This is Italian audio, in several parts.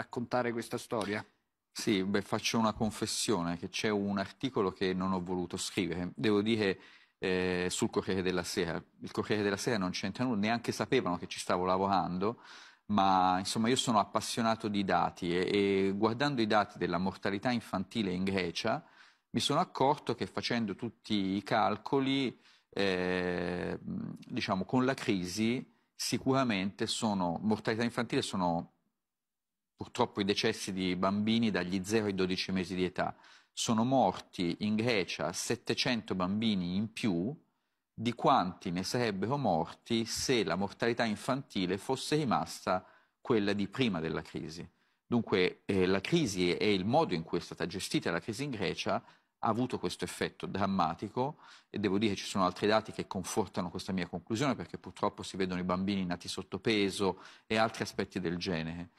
raccontare questa storia? Sì, beh, faccio una confessione, che c'è un articolo che non ho voluto scrivere. Devo dire eh, sul Corriere della Sera. Il Corriere della Sera non c'entra nulla, neanche sapevano che ci stavo lavorando, ma insomma io sono appassionato di dati e, e guardando i dati della mortalità infantile in Grecia mi sono accorto che facendo tutti i calcoli, eh, diciamo con la crisi, sicuramente sono, mortalità infantile sono purtroppo i decessi di bambini dagli 0 ai 12 mesi di età. Sono morti in Grecia 700 bambini in più di quanti ne sarebbero morti se la mortalità infantile fosse rimasta quella di prima della crisi. Dunque eh, la crisi e il modo in cui è stata gestita la crisi in Grecia ha avuto questo effetto drammatico e devo dire che ci sono altri dati che confortano questa mia conclusione perché purtroppo si vedono i bambini nati sottopeso e altri aspetti del genere.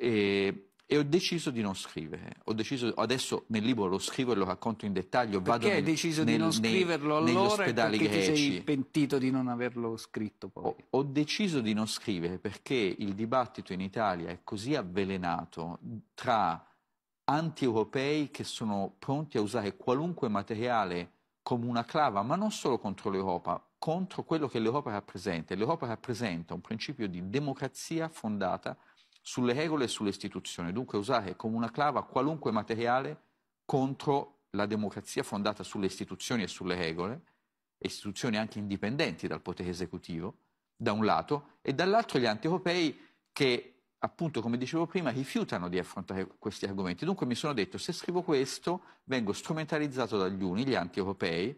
E, e ho deciso di non scrivere. Ho deciso, adesso nel libro lo scrivo e lo racconto in dettaglio. Perché vado hai deciso nel, di non scriverlo nei, allora e perché greci. ti sei pentito di non averlo scritto poi? Ho, ho, deciso di non scrivere perché il dibattito in Italia è così avvelenato tra anti-europei che sono pronti a usare qualunque materiale come una clava, ma non solo contro l'Europa, contro quello che l'Europa rappresenta. L'Europa rappresenta un principio di democrazia fondata sulle regole e sulle istituzioni, dunque usare come una clava qualunque materiale contro la democrazia fondata sulle istituzioni e sulle regole, istituzioni anche indipendenti dal potere esecutivo, da un lato, e dall'altro gli antieuropei che, appunto, come dicevo prima, rifiutano di affrontare questi argomenti. Dunque mi sono detto, se scrivo questo, vengo strumentalizzato dagli uni, gli antieuropei,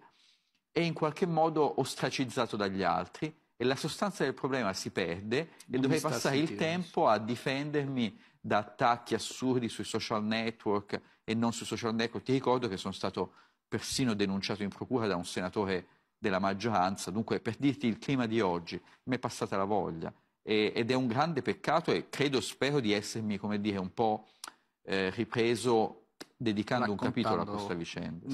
e in qualche modo ostracizzato dagli altri, e la sostanza del problema si perde e non dovrei passare il tempo a difendermi da attacchi assurdi sui social network e non sui social network. Ti ricordo che sono stato persino denunciato in procura da un senatore della maggioranza, dunque per dirti il clima di oggi, mi è passata la voglia e, ed è un grande peccato e credo, spero di essermi, come dire, un po' eh, ripreso dedicando un capitolo a questa vicenda.